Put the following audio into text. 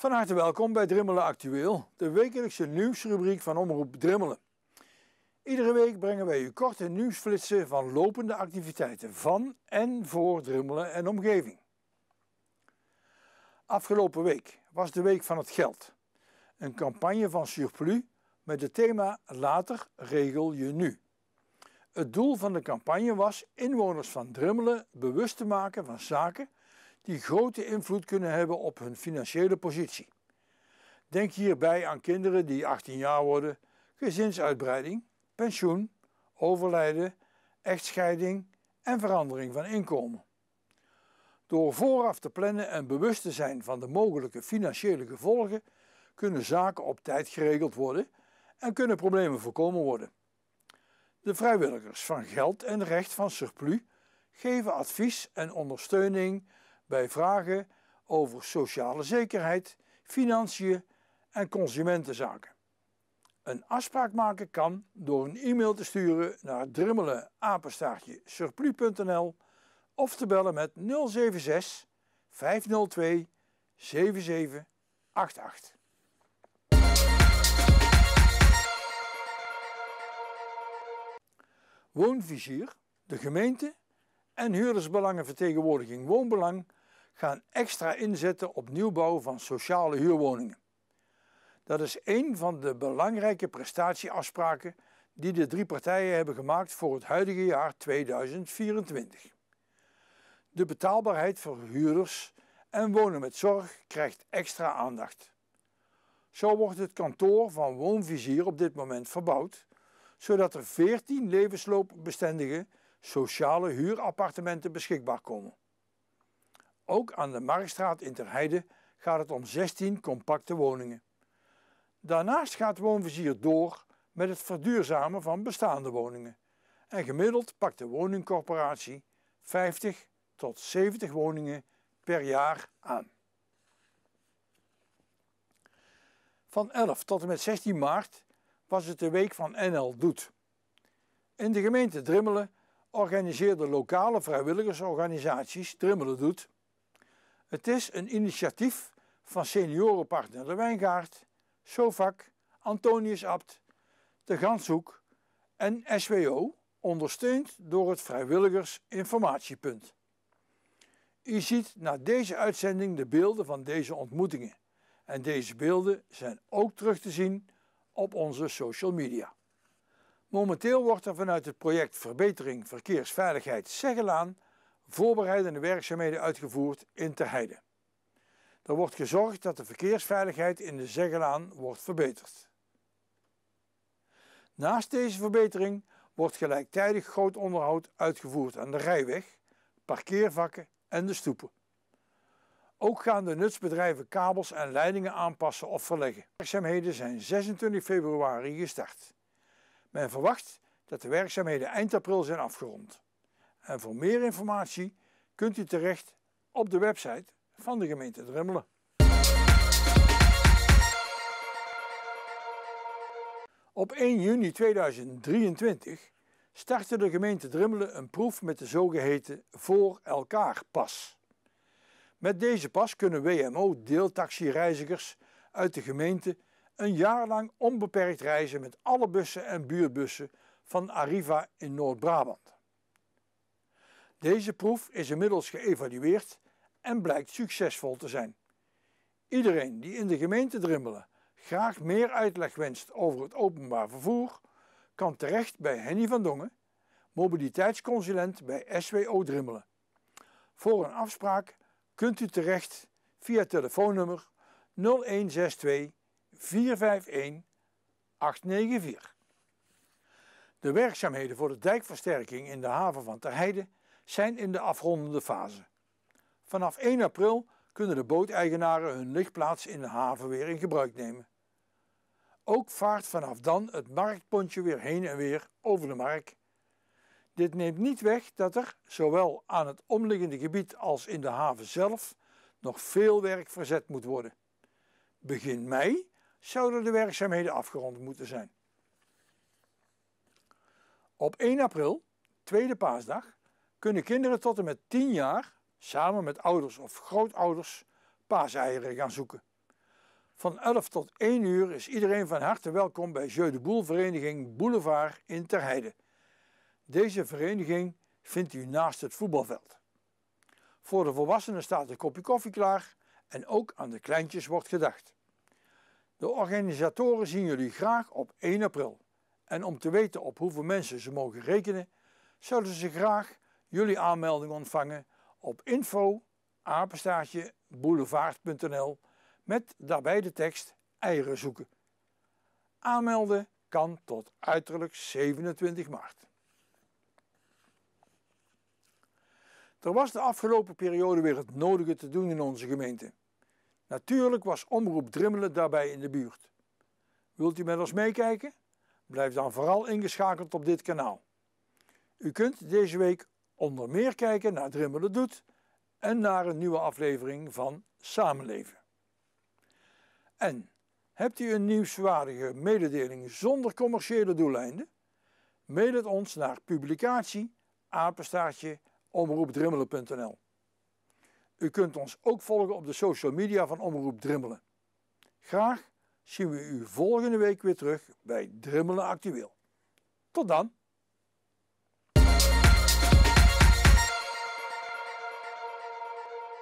Van harte welkom bij Drimmelen Actueel, de wekelijkse nieuwsrubriek van Omroep Drimmelen. Iedere week brengen wij u korte nieuwsflitsen van lopende activiteiten van en voor Drimmelen en omgeving. Afgelopen week was de Week van het Geld. Een campagne van Surplus met het thema Later regel je nu. Het doel van de campagne was inwoners van Drimmelen bewust te maken van zaken die grote invloed kunnen hebben op hun financiële positie. Denk hierbij aan kinderen die 18 jaar worden, gezinsuitbreiding, pensioen, overlijden, echtscheiding en verandering van inkomen. Door vooraf te plannen en bewust te zijn van de mogelijke financiële gevolgen, kunnen zaken op tijd geregeld worden en kunnen problemen voorkomen worden. De vrijwilligers van Geld en Recht van Surplus geven advies en ondersteuning bij vragen over sociale zekerheid, financiën en consumentenzaken. Een afspraak maken kan door een e-mail te sturen naar drimmelenapenstaartjesurplu.nl of te bellen met 076 502 7788. Woonvizier, de gemeente en huurdersbelangenvertegenwoordiging Woonbelang gaan extra inzetten op nieuwbouw van sociale huurwoningen. Dat is een van de belangrijke prestatieafspraken die de drie partijen hebben gemaakt voor het huidige jaar 2024. De betaalbaarheid voor huurders en wonen met zorg krijgt extra aandacht. Zo wordt het kantoor van Woonvizier op dit moment verbouwd, zodat er 14 levensloopbestendige sociale huurappartementen beschikbaar komen. Ook aan de Marktstraat in Terheide gaat het om 16 compacte woningen. Daarnaast gaat Woonvizier door met het verduurzamen van bestaande woningen. En gemiddeld pakt de woningcorporatie 50 tot 70 woningen per jaar aan. Van 11 tot en met 16 maart was het de week van NL Doet. In de gemeente Drimmelen organiseerden lokale vrijwilligersorganisaties Drimmelen Doet het is een initiatief van seniorenpartner De Wijngaard, Sovac, Antonius Abt, De Ganshoek en SWO, ondersteund door het vrijwilligersinformatiepunt. U ziet na deze uitzending de beelden van deze ontmoetingen. En deze beelden zijn ook terug te zien op onze social media. Momenteel wordt er vanuit het project Verbetering Verkeersveiligheid Zeggelaan voorbereidende werkzaamheden uitgevoerd in Ter Heide. Er wordt gezorgd dat de verkeersveiligheid in de Zeggelaan wordt verbeterd. Naast deze verbetering wordt gelijktijdig groot onderhoud uitgevoerd aan de rijweg, parkeervakken en de stoepen. Ook gaan de nutsbedrijven kabels en leidingen aanpassen of verleggen. De werkzaamheden zijn 26 februari gestart. Men verwacht dat de werkzaamheden eind april zijn afgerond. En voor meer informatie kunt u terecht op de website van de gemeente Drummelen. Op 1 juni 2023 startte de gemeente Drimmelen een proef met de zogeheten voor elkaar pas. Met deze pas kunnen WMO deeltaxireizigers uit de gemeente een jaar lang onbeperkt reizen met alle bussen en buurbussen van Arriva in Noord-Brabant. Deze proef is inmiddels geëvalueerd en blijkt succesvol te zijn. Iedereen die in de gemeente Drimmelen graag meer uitleg wenst over het openbaar vervoer, kan terecht bij Henny van Dongen, mobiliteitsconsulent bij SWO Drimmelen. Voor een afspraak kunt u terecht via telefoonnummer 0162 451 894. De werkzaamheden voor de dijkversterking in de haven van Terheide zijn in de afrondende fase. Vanaf 1 april kunnen de booteigenaren hun lichtplaats in de haven weer in gebruik nemen. Ook vaart vanaf dan het marktpontje weer heen en weer over de markt. Dit neemt niet weg dat er, zowel aan het omliggende gebied als in de haven zelf, nog veel werk verzet moet worden. Begin mei zouden de werkzaamheden afgerond moeten zijn. Op 1 april, tweede paasdag, kunnen kinderen tot en met 10 jaar samen met ouders of grootouders paaseieren gaan zoeken. Van 11 tot 1 uur is iedereen van harte welkom bij Jeu de Boel Vereniging Boulevard in Terheide. Deze vereniging vindt u naast het voetbalveld. Voor de volwassenen staat een kopje koffie klaar en ook aan de kleintjes wordt gedacht. De organisatoren zien jullie graag op 1 april. En om te weten op hoeveel mensen ze mogen rekenen, zouden ze graag jullie aanmelding ontvangen op info met daarbij de tekst eieren zoeken. Aanmelden kan tot uiterlijk 27 maart. Er was de afgelopen periode weer het nodige te doen in onze gemeente. Natuurlijk was Omroep Drimmelen daarbij in de buurt. Wilt u met ons meekijken? Blijf dan vooral ingeschakeld op dit kanaal. U kunt deze week Onder meer kijken naar Drimmelen Doet en naar een nieuwe aflevering van Samenleven. En hebt u een nieuwswaardige mededeling zonder commerciële doeleinden? Mail het ons naar publicatie apenstaartje U kunt ons ook volgen op de social media van Omroep Drimmelen. Graag zien we u volgende week weer terug bij Drimmelen Actueel. Tot dan!